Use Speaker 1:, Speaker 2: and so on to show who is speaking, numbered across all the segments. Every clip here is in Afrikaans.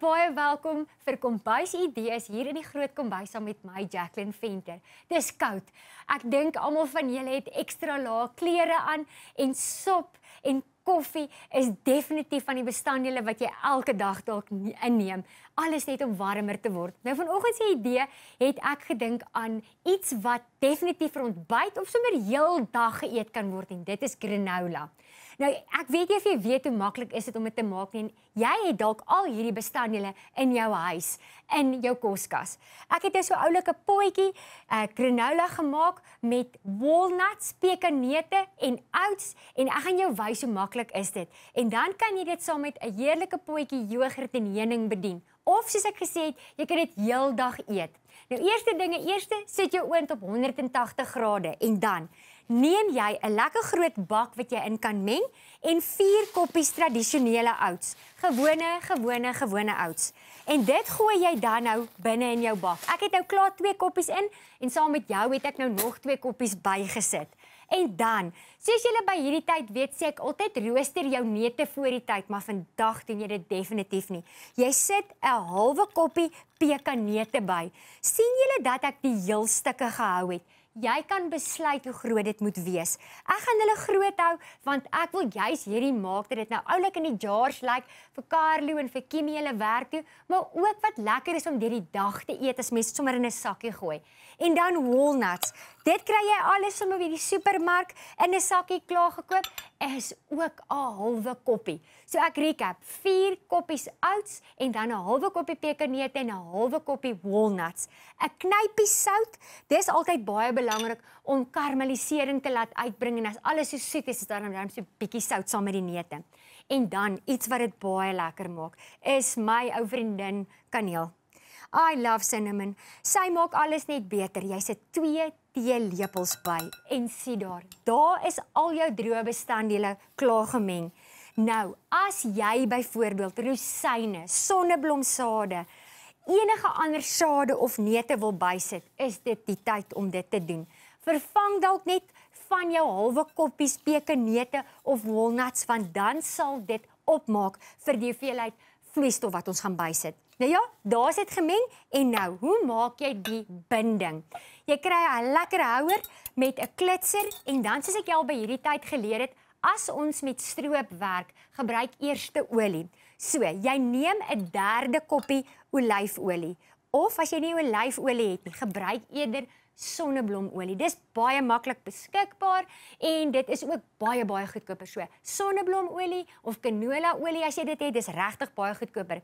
Speaker 1: baie welkom vir Kombuis Idees hier in die groot kombuis saam met my Jacqueline Venter. Dis koud. Ek dink almal van julle het ekstra lae klere aan en sop en koffie is definitief van die bestanddele wat jy elke dag dalk inneem, alles net om warmer te word. Nou vanoggend se idee het ek gedink aan iets wat definitief vir ontbyt of sommer heel dag geëet kan word en dit is granola. Nou, ek weet jy weet hoe maklik is dit om dit te maak nie. Jy het dalk al hierdie bestanddele in jou huis, in jou koskas. Ek het 'n so oulike potjie, 'n uh, eh, granola gemaak met walnuts, pekanneute en oats en ek gaan jou wys hoe maklik is dit. En dan kan jy dit saam met 'n heerlike potjie jogurt en heuning bedien. Of soos ek gesê het, jy kan dit heeldag eet. Nou, eerste dinge, eerste sit jou oond op 180 grade en dan neem jy 'n lekker groot bak wat jy in kan meng en vier koppies tradisionele outs, gewone, gewone, gewone outs. En dit gooi jy dan nou binne in jou bak. Ek het nou klaar twee koppies in en saam met jou het ek nou nog twee koppies bygesit. En dan, soos julle by hierdie tyd weet, sê ek altyd rooster jou neute voor die tyd, maar vandag doen jy dit definitief nie. Jy sit 'n halwe koppie pekanneute by. sien julle dat ek die heel stukke gehou het? jy kan besluit hoe groot dit moet wees. Ek gaan hulle groot hou want ek wil juis hierdie maak dat dit nou oulik in die jars lyk like, vir Carlo en vir Kimie hulle werk toe, maar ook wat lekker is om deur die dag te eet as mens sommer in 'n sakkie gooi. En dan walnuts. Dit kry jy alles sommer by die supermark in 'n sakkie klaar gekoop Er is ook 'n halwe koppie. So ek recap, 4 koppies oats en dan 'n halwe koppie pekaneut en 'n halwe koppie walnuts. 'n Knypie sout. Dis altyd baie belangrik om karamelisering te laat uitbring en as alles so soet is, dan dan so 'n bietjie sout saam met die neute. En dan iets wat dit baie lekker maak, is my ou vriendin kaneel. I love cinnamon. Sy maak alles net beter. Jy sit teelepels by en sien daar. Daar is al jou droë bestanddele klaar gemeng. Nou, as jy byvoorbeeld rosyne, sonneblomsaade, enige ander sade of neute wil bysit, is dit die tyd om dit te doen. Vervang dalk net van jou halwe koppies pekeneute of walnuts want dan sal dit opmaak vir die veelheid vloeistof wat ons gaan bysit. Nou ja, daar's dit gemeng en nou, hoe maak jy die binding? Jy kry 'n lekker houer met 'n klitser en dan soos ek jou by hierdie tyd geleer het, as ons met stroop werk, gebruik eerste olie. So, jy neem 'n derde koppie olyfolie of as jy nie olyfolie het nie, gebruik eerder sonneblomolie. Dis baie maklik beskikbaar en dit is ook baie baie goedkoper. So sonneblomolie of canolaolie as jy dit het, dis regtig baie goedkoper.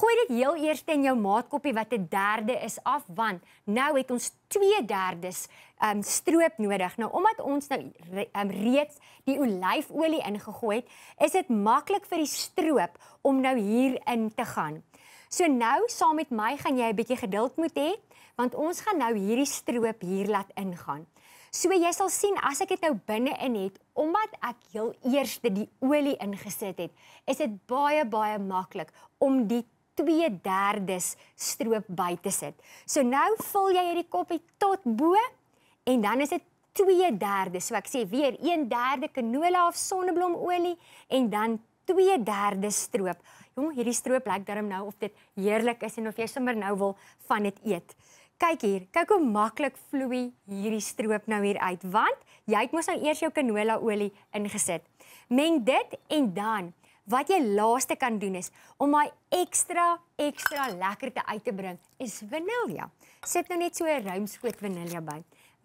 Speaker 1: Gooi dit heel eers in jou maatkoppie wat 'n derde is af want nou het ons 2/3 um ehm, stroop nodig. Nou omdat ons nou re, um reeds die olyfolie ingegooi het, is dit maklik vir die stroop om nou hier in te gaan. So nou saam met my gaan jy 'n bietjie geduld moet hê want ons gaan nou hierdie stroop hier laat ingaan. So jy sal sien as ek dit nou binne-in het, omdat ek heel eers die olie ingesit het, is dit baie baie maklik om die 2/3 stroop by te sit. So nou vul jy hierdie koppie tot bo en dan is dit 2/3. So ek sê weer 1/3 canola of sonneblomolie en dan 2/3 stroop. Jong, hierdie stroop lyk darm nou of dit heerlik is en of jy sommer nou wil van dit eet kyk hier, kyk hoe maklik vloei hierdie stroop nou hier uit want jy het mos nou eers jou canola olie ingesit. Meng dit en dan wat jy laaste kan doen is om my ekstra ekstra lekkerte uit te bring is vanilja. Sit nou net so 'n ruimskoot vanilja by.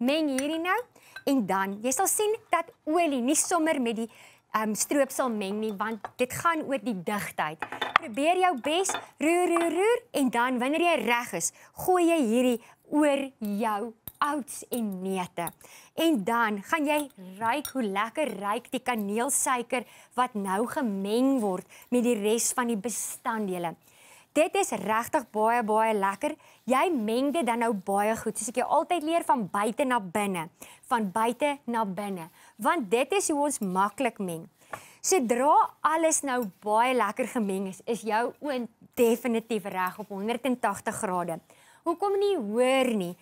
Speaker 1: Meng hierdie nou en dan jy sal sien dat olie nie sommer met die um, stroopsel meng nie want dit gaan oor die digtheid. Probeer jou bes, roer roer roer en dan wanneer jy reg is, gooi jy hierdie oor jou outs en neute. En dan gaan jy ruik hoe lekker ruik die kaneelsuiker wat nou gemeng word met die res van die bestanddele. Dit is regtig baie baie lekker. Jy meng dit dan nou baie goed. Soos ek jou altyd leer van buite na binne, van buite na binne, want dit is hoe ons maklik meng. Sodra alles nou baie lekker gemeng is, is jou oond definitief reg op 180 grade. Hoekom nie hoor nie?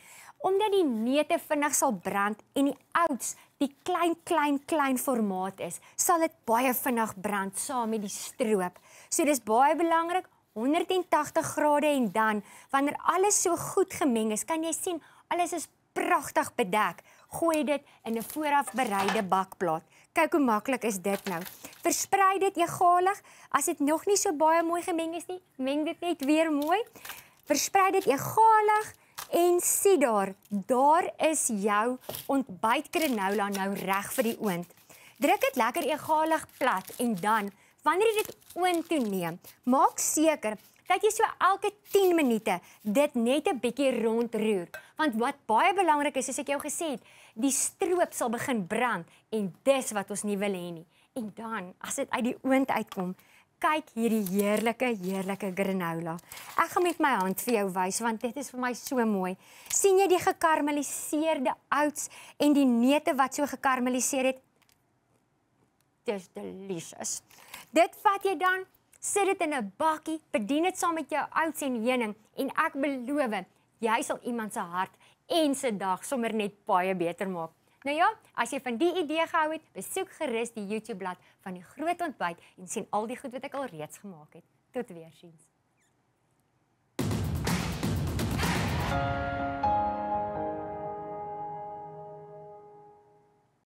Speaker 1: Omdat die neute vinnig sal brand en die outs die klein klein klein formaat is, sal dit baie vinnig brand saam met die stroop. So dis baie belangrik 180 grade en dan wanneer alles so goed gemeng is, kan jy sien alles is pragtig bedek. Gooi dit in 'n voorafbereide bakplaat. Kyk hoe maklik is dit nou. Versprei dit egalig. As dit nog nie so baie mooi gemeng is nie, meng dit net weer mooi. Versprei dit egalig en sien daar, daar is jou ontbyt granola nou reg vir die oond. Druk dit lekker egalig plat en dan wanneer jy dit oontoe neem, maak seker dat jy so elke 10 minute dit net 'n bietjie rondroer. Want wat baie belangrik is, soos ek jou gesê het, die stroop sal begin brand en dis wat ons nie wil hê nie. En dan, as dit uit die oond uitkom, kyk hierdie heerlike, heerlike granola. Ek gaan met my hand vir jou wys want dit is vir my so mooi. sien jy die gekarameliseerde outs en die neute wat so gekarameliseer het? dis delicious. Dit vat jy dan, sit dit in 'n bakkie, bedien dit saam met jou ouds en heuning en ek beloof, jy sal iemand se hart en se dag sommer net baie beter maak. Nou ja, as jy van die idee gehou het, besoek gerus die YouTube blad van die Groot Ontbyt en sien al die goed wat ek al reeds gemaak het. Tot weer sien. Uh...